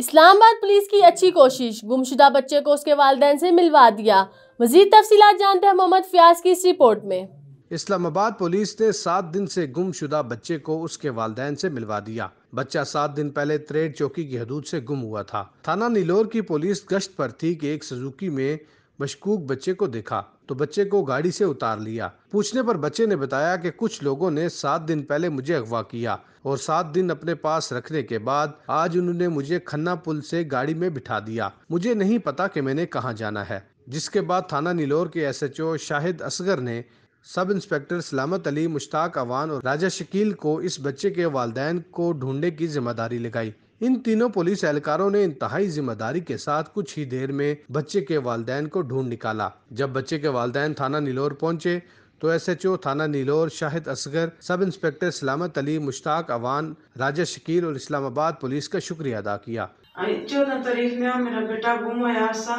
Islamabad police की अच्छी कोशिश गुमशुदा बच्चे को उसके वालदेन से मिलवा दिया मजीद तफसी जानते हैं मोहम्मद फयाज की इस रिपोर्ट में इस्लामाबाद पुलिस ने सात दिन से गुमशुदा बच्चे को उसके वालदेन से मिलवा दिया बच्चा सात दिन पहले त्रेड चौकी की हदूद से गुम हुआ था थाना नीलोर की पुलिस गश्त पर थी कि एक सुजुकी में मशकूक बच्चे को देखा तो बच्चे को गाड़ी से उतार लिया पूछने पर बच्चे ने बताया कि कुछ लोगों ने सात दिन पहले मुझे अगवा किया और सात दिन अपने पास रखने के बाद आज उन्होंने मुझे खन्ना पुल से गाड़ी में बिठा दिया मुझे नहीं पता कि मैंने कहाँ जाना है जिसके बाद थाना नीलोर के एसएचओ शाहिद असगर ने सब इंस्पेक्टर सलामत अली मुश्ताक अवान और राजा शकील को इस बच्चे के वालदेन को ढूंढने की जिम्मेदारी लगाई इन तीनों पुलिस एहलकारों ने इंतहाई जिम्मेदारी के साथ कुछ ही देर में बच्चे के वालदेन को ढूंढ निकाला जब बच्चे के वालदेन थाना नीलोर पहुंचे तो एसएचओ थाना नीलोर शाहिद असगर सब इंस्पेक्टर सलामत अली मुश्ताक अवान राजा शकील और इस्लामाबाद पुलिस का शुक्रिया अदा किया चौदह तारीख में मेरा बेटा गुम होया सा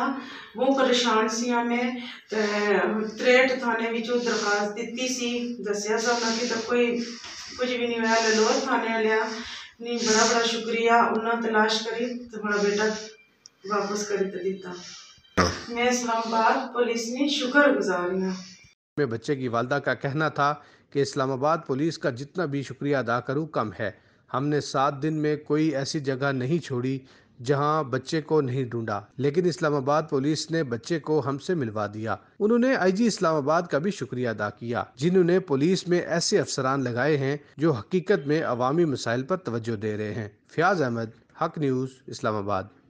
वो परेशान सी मैं त्रेहठ थाने में दरखास्त दी सी दसिया सा उन्होंने तो कोई कुछ भी नहीं होया ललोर थाने लिया नहीं बड़ा बड़ा शुक्रिया उन्होंने तलाश करी तो मेरा बेटा वापस कर दिता मैं इस्लामाबाद पुलिस ने शुक्र गुजार में बच्चे की वालदा का कहना था कि इस्लामाबाद पुलिस का जितना भी शुक्रिया अदा करूं कम है हमने सात दिन में कोई ऐसी जगह नहीं छोड़ी जहां बच्चे को नहीं ढूंढा लेकिन इस्लामाबाद पुलिस ने बच्चे को हमसे मिलवा दिया उन्होंने आईजी इस्लामाबाद का भी शुक्रिया अदा किया जिन्होंने पुलिस में ऐसे अफसरान लगाए हैं जो हकीकत में अवामी मसाइल पर तवज्जो दे रहे हैं फयाज अहमद हक न्यूज़ इस्लामाबाद